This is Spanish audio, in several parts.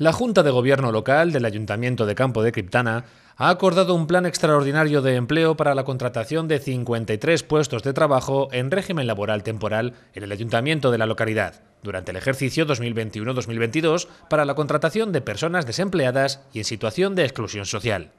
La Junta de Gobierno Local del Ayuntamiento de Campo de Criptana ha acordado un plan extraordinario de empleo para la contratación de 53 puestos de trabajo en régimen laboral temporal en el ayuntamiento de la localidad durante el ejercicio 2021-2022 para la contratación de personas desempleadas y en situación de exclusión social.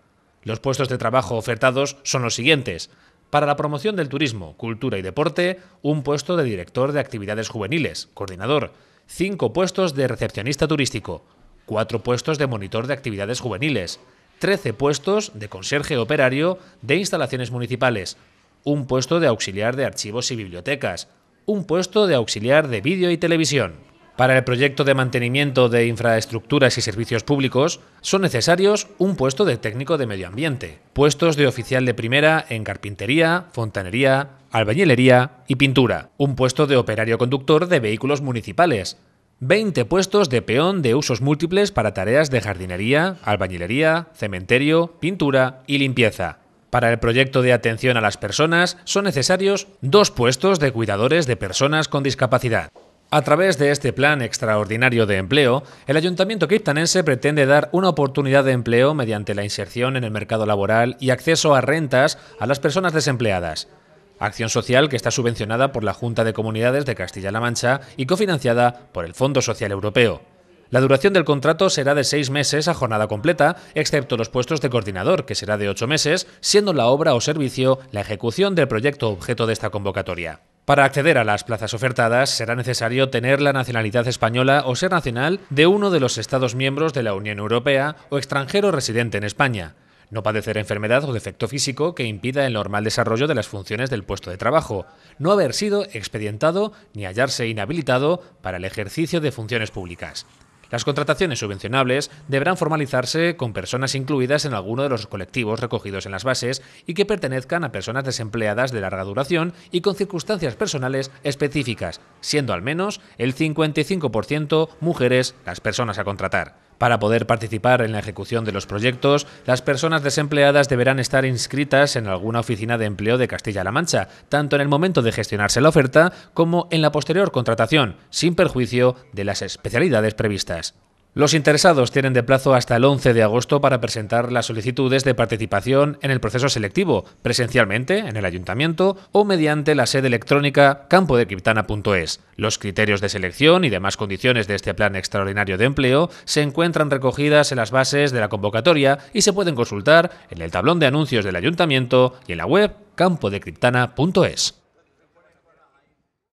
Los puestos de trabajo ofertados son los siguientes. Para la promoción del turismo, cultura y deporte, un puesto de director de actividades juveniles, coordinador, cinco puestos de recepcionista turístico, cuatro puestos de monitor de actividades juveniles, 13 puestos de conserje operario de instalaciones municipales, un puesto de auxiliar de archivos y bibliotecas, un puesto de auxiliar de vídeo y televisión. Para el proyecto de mantenimiento de infraestructuras y servicios públicos son necesarios un puesto de técnico de medio ambiente, puestos de oficial de primera en carpintería, fontanería, albañilería y pintura, un puesto de operario conductor de vehículos municipales, 20 puestos de peón de usos múltiples para tareas de jardinería, albañilería, cementerio, pintura y limpieza. Para el proyecto de atención a las personas son necesarios dos puestos de cuidadores de personas con discapacidad. A través de este plan extraordinario de empleo, el Ayuntamiento Criptanense pretende dar una oportunidad de empleo mediante la inserción en el mercado laboral y acceso a rentas a las personas desempleadas. Acción social que está subvencionada por la Junta de Comunidades de Castilla-La Mancha y cofinanciada por el Fondo Social Europeo. La duración del contrato será de seis meses a jornada completa, excepto los puestos de coordinador, que será de ocho meses, siendo la obra o servicio la ejecución del proyecto objeto de esta convocatoria. Para acceder a las plazas ofertadas será necesario tener la nacionalidad española o ser nacional de uno de los Estados miembros de la Unión Europea o extranjero residente en España no padecer enfermedad o defecto físico que impida el normal desarrollo de las funciones del puesto de trabajo, no haber sido expedientado ni hallarse inhabilitado para el ejercicio de funciones públicas. Las contrataciones subvencionables deberán formalizarse con personas incluidas en alguno de los colectivos recogidos en las bases y que pertenezcan a personas desempleadas de larga duración y con circunstancias personales específicas, siendo al menos el 55% mujeres las personas a contratar. Para poder participar en la ejecución de los proyectos, las personas desempleadas deberán estar inscritas en alguna oficina de empleo de Castilla-La Mancha, tanto en el momento de gestionarse la oferta como en la posterior contratación, sin perjuicio de las especialidades previstas. Los interesados tienen de plazo hasta el 11 de agosto para presentar las solicitudes de participación en el proceso selectivo, presencialmente en el ayuntamiento o mediante la sede electrónica campodecriptana.es. Los criterios de selección y demás condiciones de este plan extraordinario de empleo se encuentran recogidas en las bases de la convocatoria y se pueden consultar en el tablón de anuncios del ayuntamiento y en la web campodecriptana.es.